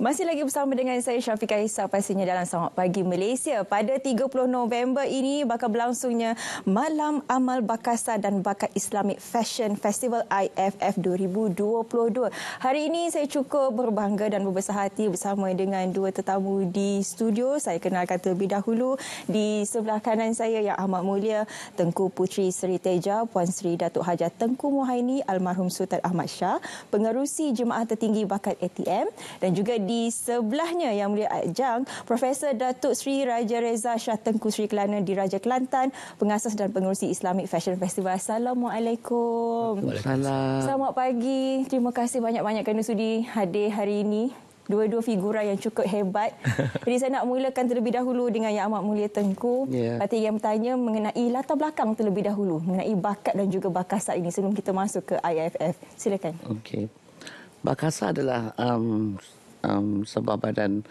Masih lagi bersama dengan saya Syafiqah Isa pastinya dalam Sangat Pagi Malaysia. Pada 30 November ini bakal berlangsungnya Malam Amal Bakasa dan Bakat Islamic Fashion Festival IFF 2022. Hari ini saya cukup berbangga dan berbesar hati bersama dengan dua tetamu di studio. Saya kenalkan terlebih dahulu di sebelah kanan saya yang amat mulia Tengku Puteri Seri Teja Puan Seri Datuk Haja Tengku Muhaini Almarhum Sultan Ahmad Shah, Pengerusi Jemaah Tertinggi Bakat ATM dan juga di sebelahnya Yang Mulia Ajang, Profesor Datuk Sri Raja Reza Shah Tengku Sri Kelana di Raja Kelantan pengasas dan pengurusi Islamic Fashion Festival Assalamualaikum Assalamualaikum Selamat pagi terima kasih banyak-banyak kerana sudi hadir hari ini dua-dua figura yang cukup hebat. Jadi saya nak mulakan terlebih dahulu dengan Yang Amat Mulia Tengku. Ya. Pasti yeah. yang bertanya mengenai latar belakang terlebih dahulu mengenai bakat dan juga bakasa ini sebelum kita masuk ke IFF. Silakan. Okey. Bakasa adalah um, um, sebab badan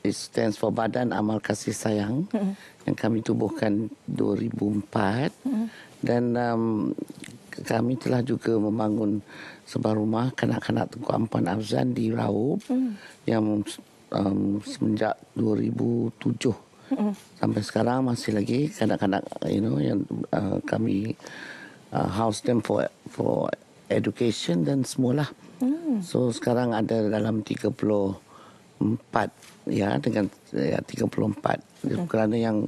it stands for badan amal kasih sayang mm. yang kami tubuhkan 2004 mm. dan um, kami telah juga membangun sebuah rumah kanak-kanak Tengku Ampan Afzan di Raub mm. yang um, semenjak 2007 hmm. sampai sekarang masih lagi kanak-kanak you know yang uh, kami uh, house them for for education dan semualah Hmm. So sekarang ada dalam 34 ya dengan ya, 34 ya, hmm. kerana yang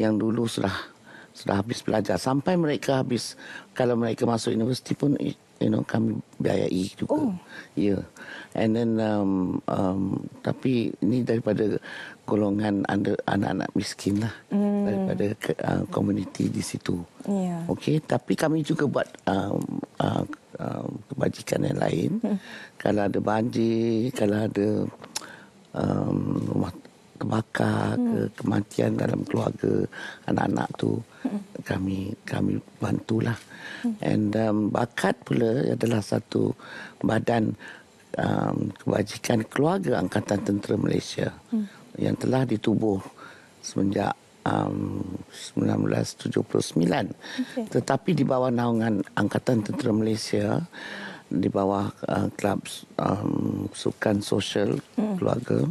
yang dulu sudah sudah habis belajar sampai mereka habis kalau mereka masuk universiti pun you know kami biayai juga. Oh. Yeah. And then um, um, tapi ini daripada golongan anak-anak miskin lah hmm. daripada uh, community di situ. Yeah. Okay, tapi kami juga buat um, uh, um, kebajikan yang lain. Hmm. Kalau ada banjir, kalau ada um, rumah kebakar, hmm. ke, kematian dalam keluarga anak-anak tu, hmm. kami kami bantulah. Hmm. And um, bakat pula adalah satu badan um, kebajikan keluarga Angkatan Tentera Malaysia hmm. yang telah ditubuh semenjak um, 1979 okay. tetapi di bawah naungan angkatan tentera Malaysia di bawah uh, kelab um, sukan sosial hmm. keluarga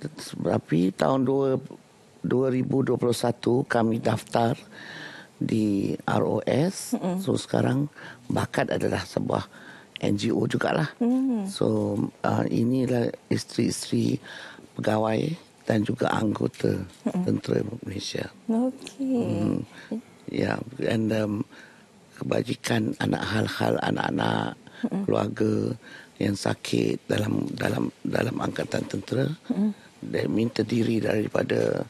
tetapi tahun 2 2021 kami daftar di ROS hmm. so sekarang bakat adalah sebuah NGO jugalah. Hmm. So uh, inilah isteri-isteri pegawai dan juga anggota mm-hmm. tentera Malaysia. Okey. Mm. Ya, yeah. um, kebajikan anak hal-hal anak-anak keluarga yang sakit dalam dalam dalam angkatan tentera mm-hmm. dan minta diri daripada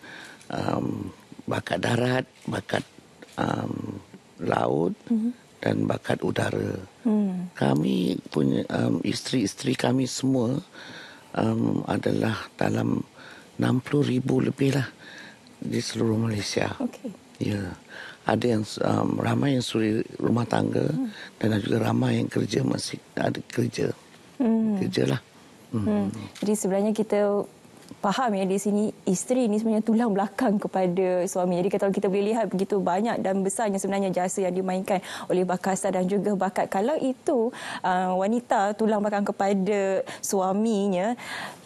um, bakat darat, bakat um, laut hmm dan bakat udara. Mm. Kami punya um, isteri-isteri kami semua um, adalah dalam 60 ribu lebih lah di seluruh Malaysia. Okay. Ya. Ada yang um, ramai yang suri rumah tangga hmm. dan ada juga ramai yang kerja masih ada kerja. Hmm. Kerjalah. Hmm. hmm. Jadi sebenarnya kita faham ya di sini isteri ini sebenarnya tulang belakang kepada suami. Jadi kalau kita boleh lihat begitu banyak dan besarnya sebenarnya jasa yang dimainkan oleh Bakasa dan juga Bakat. Kalau itu uh, wanita tulang belakang kepada suaminya,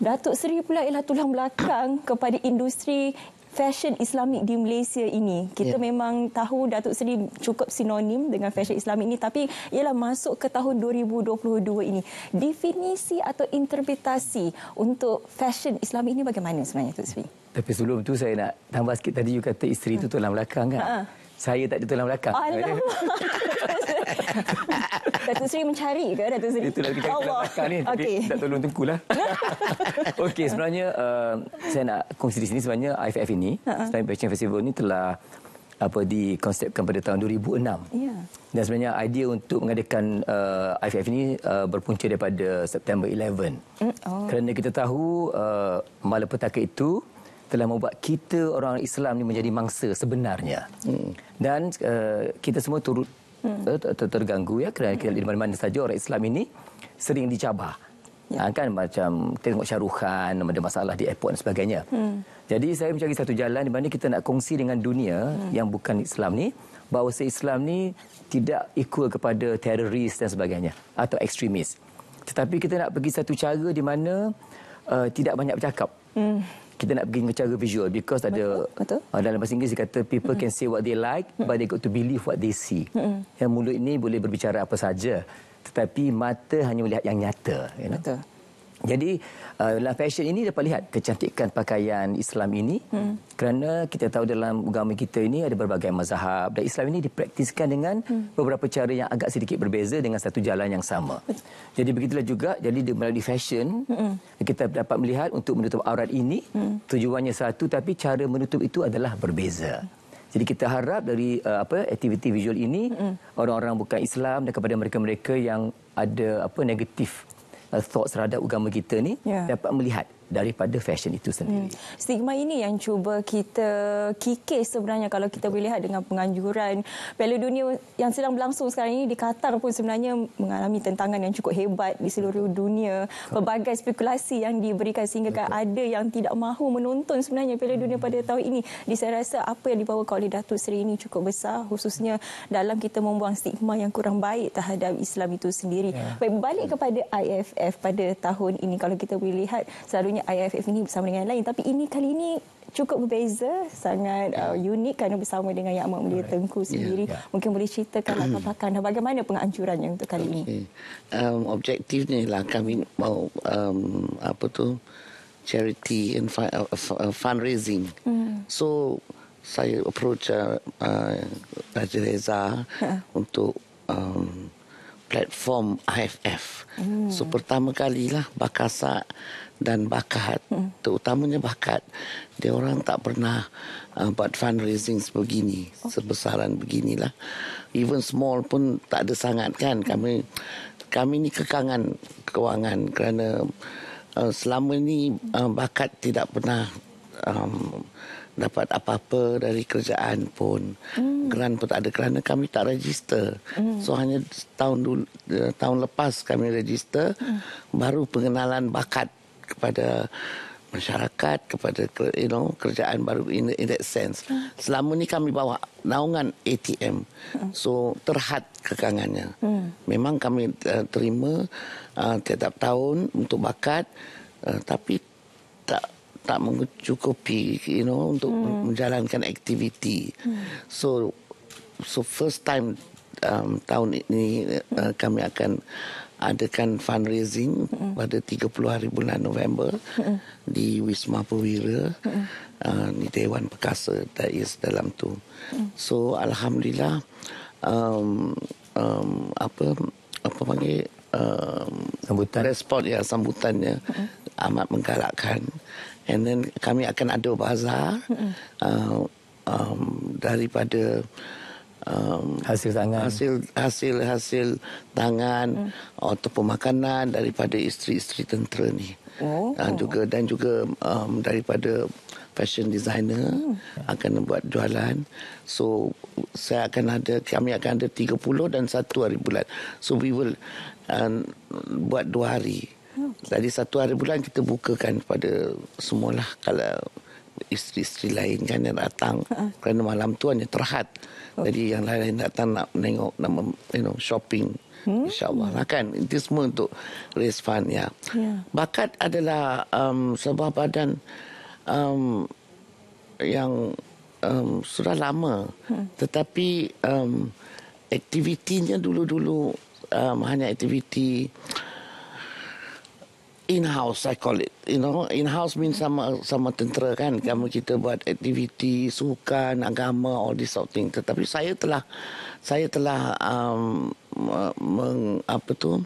Datuk Seri pula ialah tulang belakang kepada industri fashion islamik di Malaysia ini. Kita yeah. memang tahu Datuk Seri cukup sinonim dengan fashion islamik ini tapi ialah masuk ke tahun 2022 ini. Definisi atau interpretasi untuk fashion islamik ini bagaimana sebenarnya Datuk Seri? Tapi sebelum tu saya nak tambah sikit tadi you kata isteri itu hmm. tulang belakang kan? Ha. Saya tak ada tulang belakang. Alamak. Datuk Seri mencari ke Datuk Seri? Itulah kita kata belakang ni. okay. tak tolong tengkulah. Okey, sebenarnya uh, saya nak kongsi di sini sebenarnya IFF ini, uh uh-huh. Fashion Festival ini telah apa dikonsepkan pada tahun 2006. Yeah. Dan sebenarnya idea untuk mengadakan uh, IFF ini uh, berpunca daripada September 11. Mm, oh. Kerana kita tahu uh, malapetaka itu telah membuat kita orang Islam ini menjadi mangsa sebenarnya. Mm. Dan uh, kita semua turut hmm. Eh, terganggu ya kerana kita hmm. di mana-mana saja orang Islam ini sering dicabar. Ya. Ha, kan macam kita tengok syaruhan, ada masalah di airport dan sebagainya. Hmm. Jadi saya mencari satu jalan di mana kita nak kongsi dengan dunia hmm. yang bukan Islam ni bahawa se-Islam ni tidak equal kepada teroris dan sebagainya atau ekstremis. Tetapi kita nak pergi satu cara di mana uh, tidak banyak bercakap. Hmm kita nak pergi secara visual because ada betul, betul. Ah, dalam bahasa Inggeris kata people can say what they like but they got to believe what they see. Yang mulut ini boleh berbicara apa saja tetapi mata hanya melihat yang nyata, you know. Betul. Jadi uh, dalam fashion ini dapat lihat kecantikan pakaian Islam ini hmm. kerana kita tahu dalam agama kita ini ada berbagai mazhab dan Islam ini dipraktiskan dengan hmm. beberapa cara yang agak sedikit berbeza dengan satu jalan yang sama. Jadi begitulah juga jadi melalui fashion hmm. kita dapat melihat untuk menutup aurat ini hmm. tujuannya satu tapi cara menutup itu adalah berbeza. Jadi kita harap dari uh, apa aktiviti visual ini mm-hmm. orang-orang bukan Islam dan kepada mereka-mereka yang ada apa negatif Uh, thoughts terhadap agama kita ni yeah. dapat melihat daripada fashion itu sendiri. Hmm. Stigma ini yang cuba kita kikis sebenarnya kalau kita boleh lihat dengan penganjuran Piala Dunia yang sedang berlangsung sekarang ini di Qatar pun sebenarnya mengalami tentangan yang cukup hebat di seluruh dunia. Pelbagai spekulasi yang diberikan sehingga ada yang tidak mahu menonton sebenarnya Piala Dunia pada hmm. tahun ini. Jadi saya rasa apa yang dibawa oleh Datuk Seri ini cukup besar khususnya dalam kita membuang stigma yang kurang baik terhadap Islam itu sendiri. Ya. Baik, balik kepada IFF pada tahun ini kalau kita boleh lihat selalunya IFF ini bersama dengan lain tapi ini kali ini cukup berbeza sangat uh, unik kerana bersama dengan yang amat mulia Tengku ya, sendiri yeah, yeah. mungkin boleh ceritakan latar dan bagaimana penganjurannya untuk kali okay. ini um, objektifnya lah kami mau um, apa tu charity and uh, uh, fundraising mm. so saya approach uh, uh Raja Reza huh. Ha. untuk um, platform IFF mm. so pertama kalilah Bakasak dan bakat hmm. terutamanya bakat dia orang tak pernah uh, buat fundraising sebegini okay. Oh. sebesaran beginilah even small pun tak ada sangat kan hmm. kami kami ni kekangan kewangan kerana uh, selama ni uh, bakat tidak pernah um, dapat apa-apa dari kerjaan pun hmm. grant pun tak ada kerana kami tak register hmm. so hanya tahun dulu, eh, tahun lepas kami register hmm. baru pengenalan bakat kepada masyarakat kepada you know kerjaan baru in, in that sense. Hmm. Selama ni kami bawa naungan ATM. Hmm. So terhad kekangannya. Hmm. Memang kami uh, terima uh, tiap-tiap tahun untuk bakat uh, tapi tak tak mencukupi you know untuk hmm. menjalankan aktiviti. Hmm. So so first time um, tahun ini uh, kami akan adakan fundraising mm. pada 30 hari bulan November mm. di Wisma Perwira mm. uh, ni Dewan Perkasa that is dalam tu mm. so Alhamdulillah um, um, apa apa panggil um, sambutan respon ya sambutannya mm. amat menggalakkan and then kami akan ada bazar mm. uh, um, daripada um, hasil tangan hasil hasil hasil tangan hmm. atau pemakanan daripada isteri-isteri tentera ni oh. uh, juga dan juga um, daripada fashion designer hmm. akan buat jualan so saya akan ada kami akan ada 30 dan 1 hari bulan so we will um, buat 2 hari hmm. Jadi okay. satu hari bulan kita bukakan kepada semualah kalau isteri-isteri lain kan yang datang uh kerana malam tu hanya terhad. Okay. Oh. Jadi yang lain-lain datang nak tengok nak you know shopping. Hmm? InsyaAllah lah kan Itu semua untuk Raise fund ya yeah. Bakat adalah um, Sebuah badan um, Yang um, Sudah lama hmm. Tetapi um, Aktivitinya dulu-dulu um, Hanya aktiviti in-house I call it you know in-house means mm-hmm. sama sama tentera kan kamu kita buat aktiviti sukan agama all this sort of thing tetapi saya telah saya telah um, meng, apa tu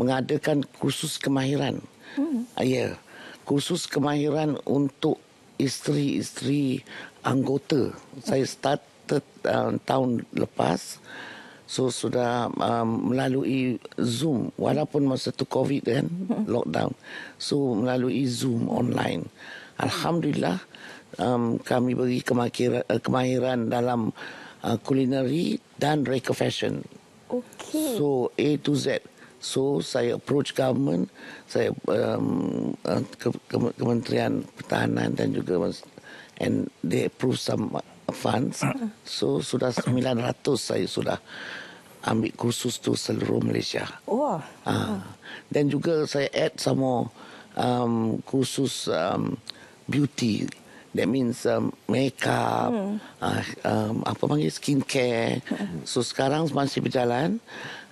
mengadakan kursus kemahiran hmm. uh, ya, yeah. kursus kemahiran untuk isteri-isteri anggota saya mm-hmm. start uh, tahun lepas So sudah um, melalui Zoom walaupun masa tu COVID kan lockdown. So melalui Zoom online. Alhamdulillah um, kami bagi eh, kemahiran, dalam uh, culinary dan reka fashion. Okay. So A to Z. So saya approach government, saya um, uh, ke- ke- kementerian pertahanan dan juga and they approve some funds. So sudah 900 saya sudah ambil kursus tu seluruh Malaysia. Wah. Ha. Dan juga saya add sama um, kursus um, beauty. That means um, makeup, hmm. uh, um, apa panggil skin care. Hmm. So sekarang masih berjalan.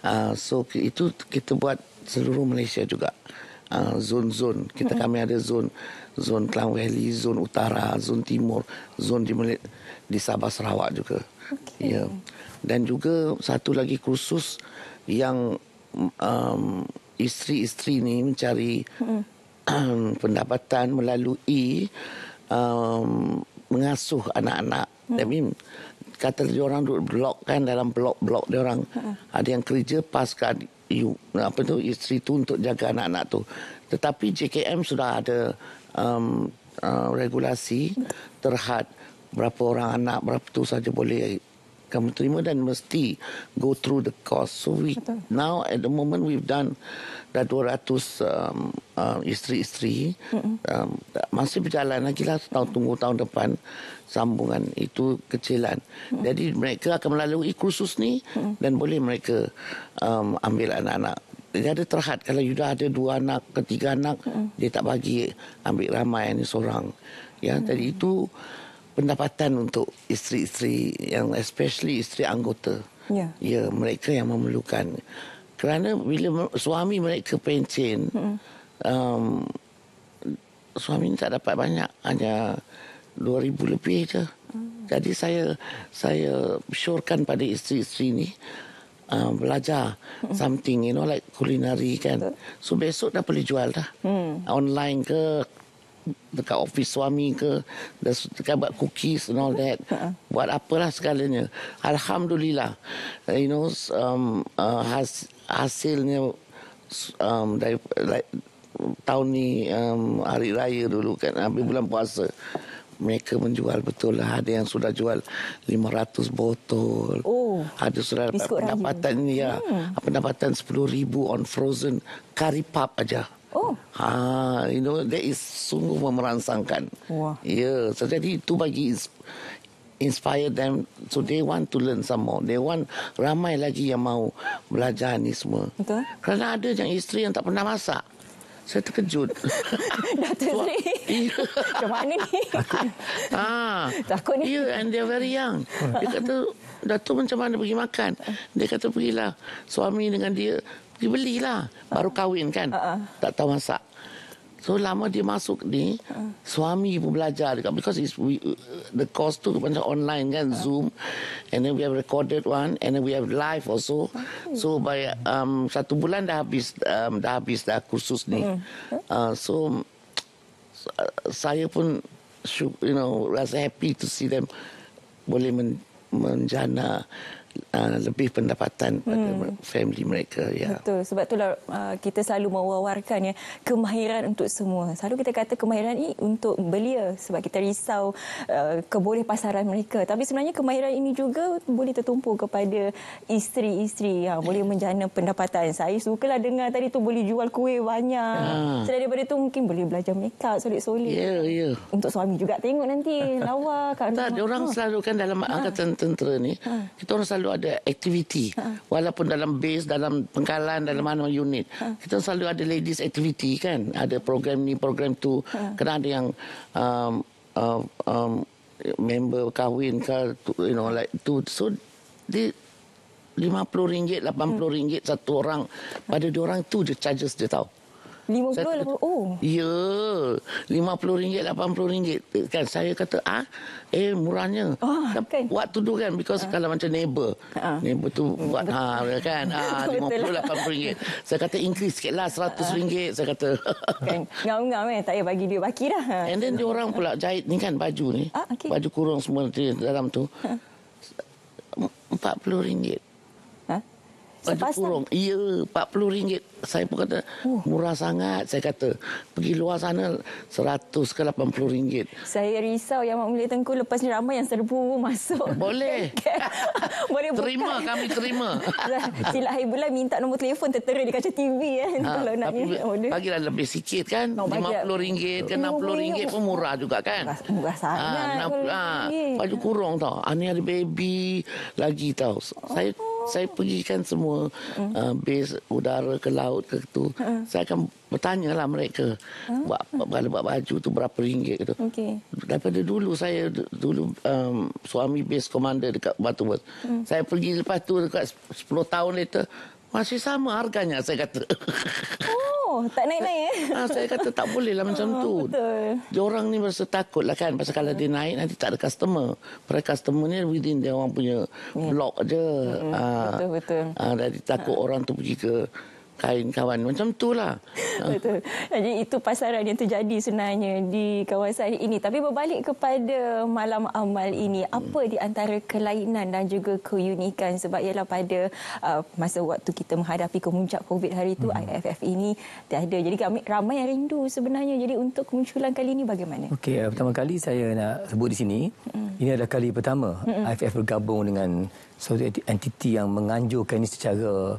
Uh, so itu kita buat seluruh Malaysia juga. Uh, zon-zon kita hmm. kami ada zon zon Klang Valley, zon Utara, zon Timur, zon di Malaysia di Sabah Sarawak juga. Okay. Ya. Dan juga satu lagi kursus yang um, isteri-isteri ni mencari hmm. pendapatan melalui um, mengasuh anak-anak. Hmm. I kata dia orang duduk blok kan dalam blok-blok dia orang. Hmm. Ada yang kerja pasukan you apa tu isteri tu untuk jaga anak-anak tu. Tetapi JKM sudah ada um, uh, regulasi mm. terhad hmm berapa orang anak berapa tu saja boleh kamu terima dan mesti go through the course so we now at the moment we've done dah 200 um, um, isteri-isteri um, masih berjalan lagi lah setahun tunggu tahun depan sambungan itu kecilan Mm-mm. jadi mereka akan melalui kursus ni Mm-mm. dan boleh mereka um, ambil anak-anak dia ada terhad kalau sudah ada dua anak ketiga anak Mm-mm. dia tak bagi ambil ramai ni seorang ya Mm-mm. jadi itu pendapatan untuk isteri-isteri yang especially isteri anggota. Ya. Yeah. Ya, mereka yang memerlukan. Kerana bila suami mereka pencen, mm-hmm. um, suami tak dapat banyak, hanya 2000 lebih je. Mm. Jadi saya saya syorkan pada isteri-isteri ni um, belajar hmm something you know like culinary kan. So besok dah boleh jual dah. Mm. Online ke dekat Office suami ke dan tekan buat cookies and all that uh-huh. buat apalah segalanya alhamdulillah uh, you know um, uh, has, hasilnya um, dari like, tahun ni um, hari raya dulu kan habis bulan puasa mereka menjual betul lah ada yang sudah jual 500 botol oh, ada sudah dapat pendapatan ni ya hmm. pendapatan 10000 on frozen curry pub aja Oh. Ha, you know that is sungguh memerangsangkan. Wah. Yeah, so jadi itu bagi inspire them so they want to learn some more. They want ramai lagi yang mau belajar ni semua. Betul. Kerana ada yang isteri yang tak pernah masak. Saya terkejut. Datuk Sri. Macam mana ni? ha. Takut ni. Yeah, and they are very young. Dia kata, Datuk macam mana pergi makan? Dia kata, pergilah suami dengan dia dia belilah. Baru kahwin kan. Uh-uh. Tak tahu masak. So lama dia masuk ni, uh. suami pun belajar dekat because it's we, uh, the course tu macam online kan, uh. Zoom. And then we have recorded one and then we have live also. Okay. So by um satu bulan dah habis um, dah habis dah kursus ni. Uh. Uh, so uh, saya pun you know rasa happy to see them boleh men, menjana uh, lebih pendapatan pada hmm. family mereka ya. Betul sebab itulah uh, kita selalu mewawarkan ya kemahiran untuk semua. Selalu kita kata kemahiran ini untuk belia sebab kita risau uh, keboleh pasaran mereka. Tapi sebenarnya kemahiran ini juga boleh tertumpu kepada isteri-isteri yang ha, boleh ya. menjana pendapatan. Saya sukalah dengar tadi tu boleh jual kuih banyak. Ha. Selain daripada tu mungkin boleh belajar make up solid-solid. Ya yeah, ya. Yeah. Untuk suami juga tengok nanti lawa kan. Tak orang ha. selalu kan dalam ha. angkatan ha. tentera ni ha. kita orang selalu selalu ada aktiviti ha. walaupun dalam base dalam pengkalan dalam mana unit ha. kita selalu ada ladies activity kan ada program ni program tu ha. kena ada yang um, uh, um, member kahwin ke you know like tu so di RM50 RM80 hmm. satu orang pada orang tu je charges dia tahu RM50 oh. Ya, RM50 RM80 kan saya kata ah eh murahnya. Oh, kan. Buat tu kan because uh. kalau macam neighbor. Uh. Ah. Neighbor tu hmm, buat ha kan. Ah RM50 RM80. Saya kata increase lah RM100 uh. saya kata. kan ngam-ngam eh tak payah bagi dia baki dah. And then dia orang pula jahit ni kan baju ni. Uh, okay. Baju kurung semua dia dalam tu. RM40. Uh baju kurung. Ya, RM40. Saya pun kata, oh. murah sangat. Saya kata, pergi luar sana RM100 ke RM80. Saya risau yang Mak Mulia Tengku lepas ni ramai yang serbu masuk. Boleh. Kan? Boleh terima, buka. kami terima. Silap akhir lah, bulan minta nombor telefon tertera di kaca TV. Ya, eh, ha, kalau nak tapi ya. bagilah lebih sikit kan. RM50 no, ke RM60 oh, pun murah juga kan. Murah, murah ha, sangat. Ha, 60, ha, baju kurung tau. Ini ada baby lagi tau. Saya... Oh saya pergikan semua hmm. uh, base udara ke laut ke tu. Hmm. Saya akan bertanya lah mereka hmm. buat kalau buat baju tu berapa ringgit tu. Okay. Daripada dulu saya dulu um, suami base komander dekat Batu Bos. Hmm. Saya pergi lepas tu dekat 10 tahun later masih sama harganya saya kata. Oh. Oh, tak naik-naik eh? Ah, saya kata tak boleh lah macam oh, tu. Betul. Orang ni rasa takut lah kan. Pasal kalau dia naik, nanti tak ada customer. Pada customer ni within dia orang punya yeah. block je. Mm, ah, betul, betul. Ah, jadi takut ah. orang tu pergi ke kain kawan macam itulah. Betul. Jadi itu pasaran yang terjadi sebenarnya di kawasan ini. Tapi berbalik kepada malam amal ini, apa di antara kelainan dan juga keunikan sebab ialah pada uh, masa waktu kita menghadapi kemuncak Covid hari itu hmm. IFF ini tiada. Jadi kami ramai yang rindu sebenarnya. Jadi untuk kemunculan kali ini bagaimana? Okey, uh, pertama kali saya nak sebut di sini, hmm. ini adalah kali pertama hmm. IFF bergabung dengan suatu entiti yang menganjurkan ini secara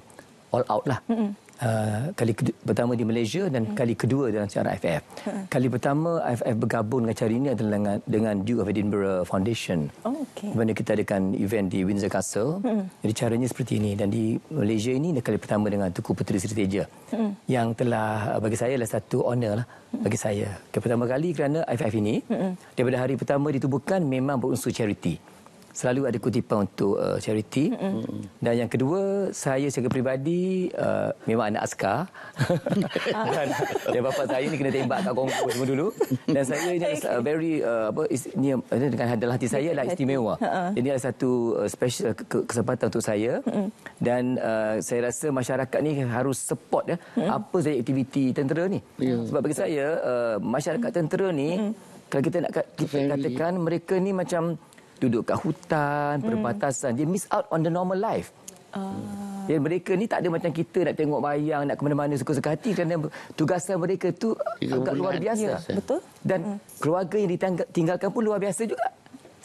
all out lah. Mm-mm uh, kali pertama di Malaysia dan hmm. kali kedua dalam sejarah IFF. Hmm. Ha. Kali pertama IFF bergabung dengan cara ini adalah dengan, dengan Duke of Edinburgh Foundation. Oh, okay. Di mana kita adakan event di Windsor Castle. Hmm. Jadi caranya seperti ini. Dan di Malaysia ini adalah kali pertama dengan Tuku Puteri Sri Teja. Hmm. Yang telah uh, bagi saya adalah satu honor lah hmm. bagi saya. Kali pertama kali kerana IFF ini, hmm. daripada hari pertama ditubuhkan memang berunsur charity. Hmm selalu ada kutipan untuk uh, charity. Mm-hmm. Dan yang kedua, saya secara peribadi uh, memang anak askar. Dan ya, ah. bapa saya ni kena tembak kat kongkong semua dulu. Dan saya ni okay. uh, very uh, apa is, ni uh, dengan hadal hati saya lah istimewa. Uh-huh. Ini adalah satu uh, special ke- kesempatan untuk saya. Mm-hmm. Dan uh, saya rasa masyarakat ni harus support ya mm-hmm. apa saja aktiviti tentera ni. Yeah. Sebab bagi saya uh, masyarakat tentera ni mm-hmm. kalau kita nak katakan mereka ni macam duduk kat hutan, hmm. perbatasan. Mm. Dia miss out on the normal life. Uh. Ya, mereka ni tak ada macam kita nak tengok bayang, nak ke mana-mana suka-suka hati kerana tugasan mereka tu Itu agak luar biasa. Ya, betul. Dan mm. keluarga yang ditinggalkan pun luar biasa juga.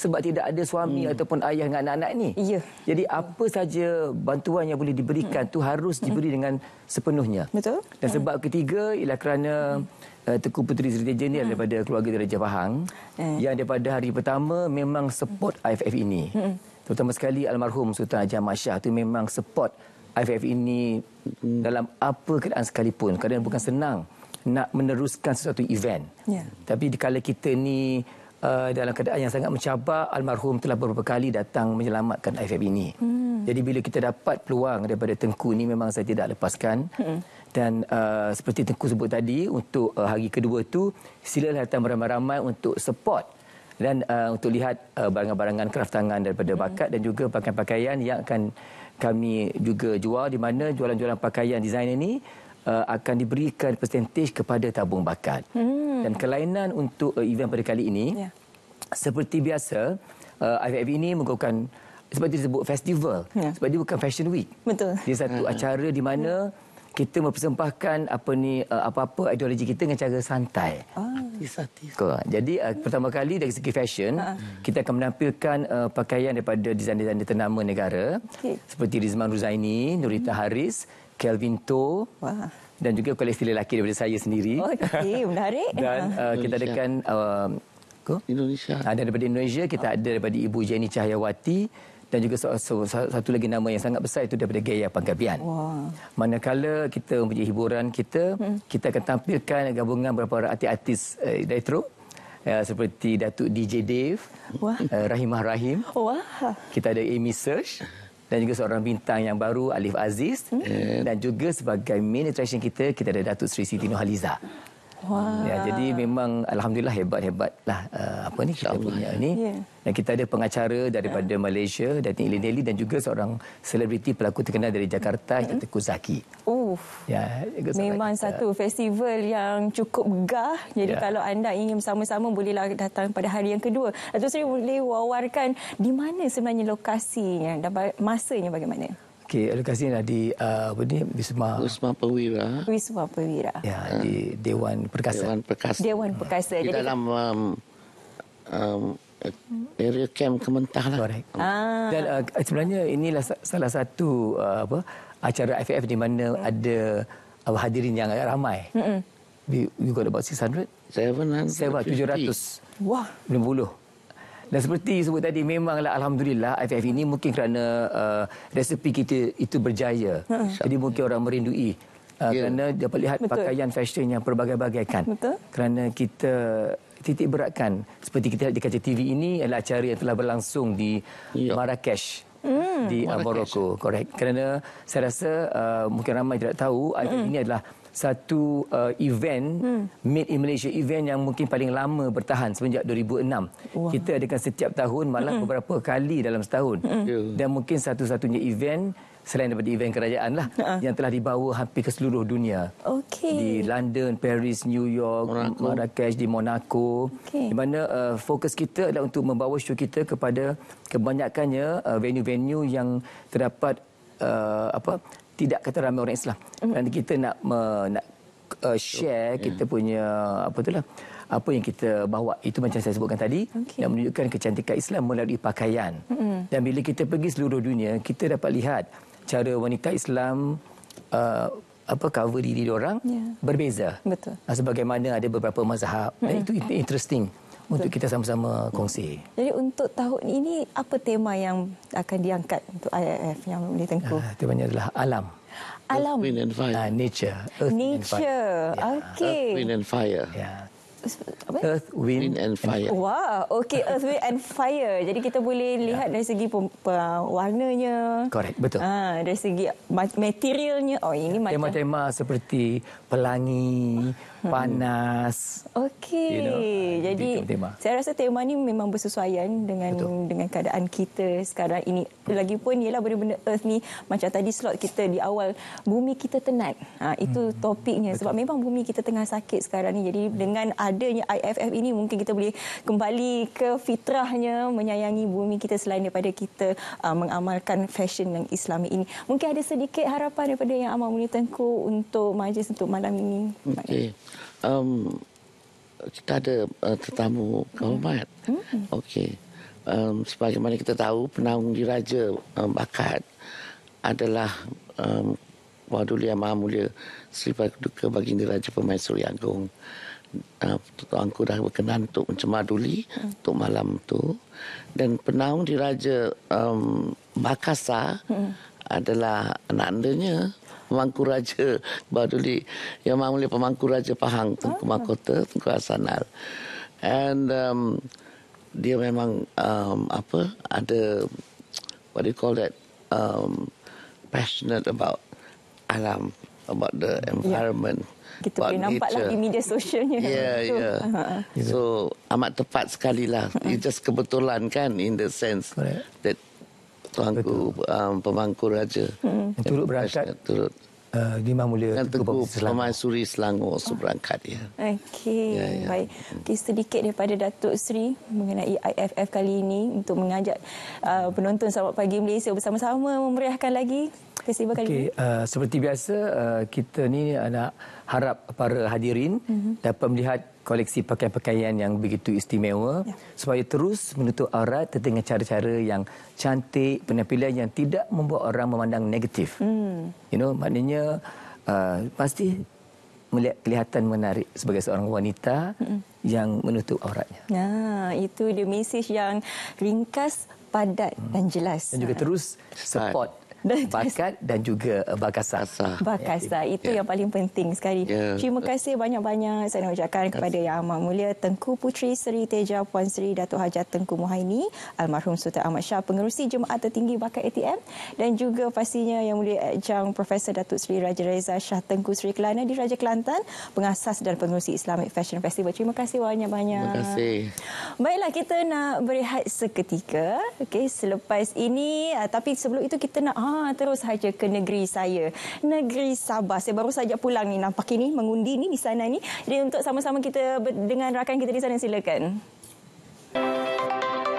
Sebab tidak ada suami hmm. ataupun ayah dengan anak-anak ini. Ya. Jadi apa saja bantuan yang boleh diberikan hmm. tu harus diberi dengan sepenuhnya. Betul. Dan sebab ketiga ialah kerana hmm. Eh, Teguh Puteri Sri Dejen ni hmm. daripada keluarga Raja Pahang hmm. yang daripada hari pertama memang support hmm. IFF ini. Hmm. Terutama sekali almarhum Sultan Ajam Masyah itu memang support IFF ini hmm. dalam apa keadaan sekalipun. Kadang-kadang bukan senang nak meneruskan sesuatu event. Yeah. Tapi di kala kita ni uh, dalam keadaan yang sangat mencabar almarhum telah beberapa kali datang menyelamatkan IFAB ini. Hmm. Jadi bila kita dapat peluang daripada Tengku ini memang saya tidak lepaskan. Hmm. Dan uh, seperti Tengku sebut tadi untuk uh, hari kedua tu sila datang ramai-ramai untuk support dan uh, untuk lihat uh, barangan-barangan tangan daripada hmm. bakat dan juga pakaian-pakaian yang akan kami juga jual di mana jualan-jualan pakaian desain ini uh, akan diberikan persentaj kepada tabung bakat. Hmm. Dan kelainan untuk uh, event pada kali ini, yeah. seperti biasa, uh, IFAB ini menggunakan seperti disebut festival. Yeah. Sebab dia bukan fashion week. Betul. Dia satu hmm. acara di mana hmm. kita mempersembahkan apa ni uh, apa-apa ideologi kita dengan cara santai. Oh. Jadi hmm. pertama kali dari segi fashion, hmm. kita akan menampilkan uh, pakaian daripada desainer-desainer ternama negara. Okay. Seperti Rizman Ruzaini, Nurita hmm. Haris, Kelvin Toh dan juga koleksi lelaki daripada saya sendiri. Oh, okey, menarik. dan uh, kita adakan uh, Indonesia. Ada ah, daripada Indonesia, kita ah. ada daripada Ibu Jenny Cahyawati dan juga satu lagi nama yang sangat besar itu daripada Gaya Pangkabian. Wow. Manakala kita mempunyai hiburan kita, hmm. kita akan tampilkan gabungan beberapa artis-artis uh, eh, Daitro. Ya, eh, seperti Datuk DJ Dave, Wah. Uh, Rahimah Rahim. Wah. Kita ada Amy Search dan juga seorang bintang yang baru Alif Aziz hmm. dan juga sebagai main attraction kita kita ada Datuk Sri Siti Nurhaliza. Wow. Ya, jadi memang alhamdulillah hebat hebat lah uh, apa ni kita punya ni. Yeah. Dan kita ada pengacara daripada yeah. Malaysia, dari Ilin Deli dan juga seorang selebriti pelakon terkenal dari Jakarta, mm -hmm. Tengku Zaki. Oh, ya, memang kita. Uh, satu festival yang cukup gah. Jadi yeah. kalau anda ingin bersama-sama, bolehlah datang pada hari yang kedua. Atau saya boleh wawarkan di mana sebenarnya lokasinya dan masanya bagaimana? Okey, lokasi ni di uh, apa ni? Wisma Wisma Perwira. Wisma Perwira. Ya, uh, di Dewan Perkasa. Dewan Perkasa. Dewan Perkasa. Di dalam um, um, area camp Kementah lah. Ah. Dan uh, sebenarnya inilah salah satu uh, apa acara IFF di mana mm. ada uh, hadirin yang agak ramai. mm You got about 600? 700. 700, 700 700. Wah. 60. Dan seperti sebut tadi memanglah alhamdulillah IFF ini mungkin kerana uh, resepi kita itu berjaya. Hmm. Jadi mungkin orang merindui uh, yeah. kerana dapat lihat Betul. pakaian fashion yang berbagai bagai kan. Betul. Kerana kita titik beratkan seperti kita lihat di kaca TV ini adalah acara yang telah berlangsung di yeah. Marrakesh. Mm. di uh, Morocco correct kerana saya rasa uh, mungkin ramai tidak tahu mm. ini adalah satu uh, event hmm. Made in Malaysia event yang mungkin paling lama bertahan semenjak 2006. Wow. Kita adakan setiap tahun malah hmm. beberapa kali dalam setahun. Hmm. Ya. Dan mungkin satu-satunya event selain daripada event kerajaan lah uh-huh. yang telah dibawa hampir ke seluruh dunia. Okay. Di London, Paris, New York, Monaco. Marrakesh, di Monaco. Okay. Di mana uh, fokus kita adalah untuk membawa show kita kepada kebanyakannya uh, venue-venue yang terdapat uh, apa tidak kata ramai orang Islam. Dan mhm. kita nak me, nak uh, share kita punya apa lah? apa yang kita bawa itu macam saya sebutkan tadi okay. yang menunjukkan kecantikan Islam melalui pakaian. mm Dan bila kita pergi seluruh dunia, kita dapat lihat cara wanita Islam uh, apa cover diri orang yeah. berbeza. Betul. Sebagaimana ada beberapa mazhab. mm Itu interesting. Betul. untuk kita sama-sama ya. kongsi. Jadi untuk tahun ini apa tema yang akan diangkat untuk IIF yang boleh tengku? Uh, temanya adalah alam. Alam. Earth, wind and fire. Uh, nature. Earth, nature. Yeah. Okay. Earth, wind and fire. Yeah. Ya apa? Earth, wind and fire. Wah, okay, earth, wind and fire. Jadi kita boleh ya. lihat dari segi warnanya. Correct, betul. Ah, dari segi materialnya. Oh, ini yeah. macam. Tema-tema seperti pelangi, hmm. panas. Okay. You know, Jadi, tema. saya rasa tema ni memang bersesuaian dengan betul. dengan keadaan kita sekarang ini. Lagipun, ialah benda-benda earth ni macam tadi slot kita di awal, bumi kita tenat. Ha, ah, itu hmm. topiknya. Betul. Sebab memang bumi kita tengah sakit sekarang ni. Jadi, hmm. dengan adanya IFF ini mungkin kita boleh kembali ke fitrahnya menyayangi bumi kita selain daripada kita uh, mengamalkan fashion yang Islami ini. Mungkin ada sedikit harapan daripada yang Amal Muni Tengku untuk majlis untuk malam ini. Okey. Um, kita ada uh, tetamu kehormat. Hmm. Okey. Um, sebagaimana kita tahu penanggung diraja um, bakat adalah um, Wadul Yang Maha Mulia Sri Paduka Baginda Raja Pemaisuri Agong uh, ah, tuanku dah berkenan untuk mencemar duli hmm. untuk malam tu dan penaung diraja um, Bakasa hmm. adalah anaknya pemangku raja Baduli yang mahu pemangku raja Pahang Tengku ah. Mahkota Tengku Hasanal and um, dia memang um, apa ada what do you call that um, passionate about alam about the ya. environment yeah kita boleh nampaklah di media sosialnya. Ya, yeah, ya. Yeah. So, amat tepat sekali lah. It just kebetulan kan in the sense Correct. that Tuanku um, pemangku raja. Hmm. turut berangkat. turut. Uh, Imam Mulia Dan Teguh Pemaisuri Selangor seberangkat ya. Okey, ya, ya. baik. Okay, sedikit daripada Datuk Sri mengenai IFF kali ini untuk mengajak uh, penonton Sabah Pagi Malaysia bersama-sama memeriahkan lagi festival okay. Uh, seperti biasa, uh, kita ni nak harap para hadirin mm-hmm. dapat melihat koleksi pakaian-pakaian yang begitu istimewa yeah. supaya terus menutup aurat dengan cara-cara yang cantik, penampilan yang tidak membuat orang memandang negatif. Mm. You know, maknanya uh, pasti melihat kelihatan menarik sebagai seorang wanita mm-hmm. yang menutup auratnya. Nah, ya, itu dia mesej yang ringkas, padat mm. dan jelas. Dan juga ha. terus support Start dan bakat dan juga bakasah. Eh, bakasah. Ya, ya. Itu ya. yang paling penting sekali. Ya. Terima kasih banyak-banyak saya nak ucapkan kepada Yang Amat Mulia Tengku Puteri Seri Teja Puan Seri Datuk Hajar Tengku Muhaini, almarhum Sultan Ahmad Shah, pengerusi Jemaah Tertinggi Bakat ATM dan juga pastinya Yang Mulia Adjang Profesor Datuk Seri Raja Reza Shah Tengku Seri Kelana di Raja Kelantan, pengasas dan pengerusi Islamic Fashion Festival. Terima kasih banyak-banyak. Terima kasih. Baiklah kita nak berehat seketika. Okey, selepas ini eh, tapi sebelum itu kita nak ha, ah terus saja ke negeri saya negeri Sabah saya baru saja pulang ni nampak ini mengundi ni di sana ni jadi untuk sama-sama kita dengan rakan kita di sana silakan